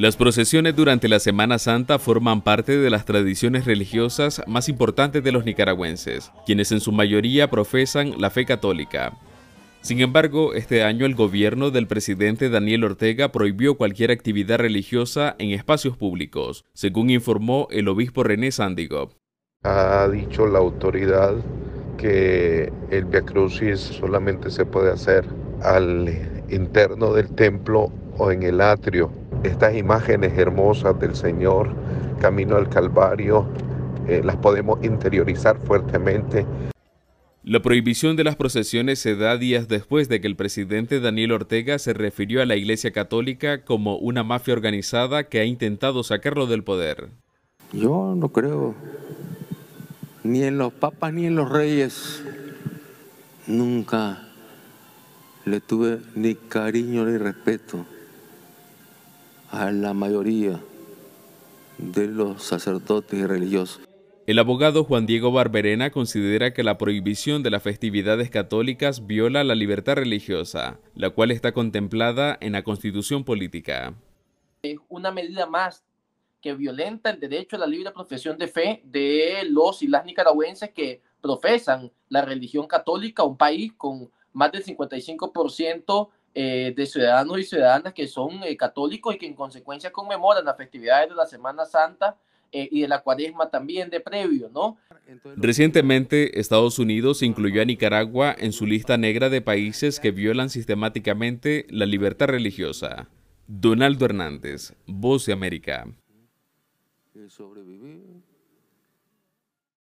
Las procesiones durante la Semana Santa forman parte de las tradiciones religiosas más importantes de los nicaragüenses, quienes en su mayoría profesan la fe católica. Sin embargo, este año el gobierno del presidente Daniel Ortega prohibió cualquier actividad religiosa en espacios públicos, según informó el obispo René Sándigo. Ha dicho la autoridad que el Via solamente se puede hacer al interno del templo o en el atrio estas imágenes hermosas del Señor camino al Calvario, eh, las podemos interiorizar fuertemente. La prohibición de las procesiones se da días después de que el presidente Daniel Ortega se refirió a la Iglesia Católica como una mafia organizada que ha intentado sacarlo del poder. Yo no creo ni en los papas ni en los reyes. Nunca le tuve ni cariño ni respeto a la mayoría de los sacerdotes religiosos. El abogado Juan Diego Barberena considera que la prohibición de las festividades católicas viola la libertad religiosa, la cual está contemplada en la Constitución Política. Es una medida más que violenta el derecho a la libre profesión de fe de los y las nicaragüenses que profesan la religión católica, un país con más del 55% eh, de ciudadanos y ciudadanas que son eh, católicos y que en consecuencia conmemoran las festividades de la Semana Santa eh, y de la Cuaresma también de previo, ¿no? Recientemente, Estados Unidos incluyó a Nicaragua en su lista negra de países que violan sistemáticamente la libertad religiosa. Donaldo Hernández, Voz de América. Sobrevivir.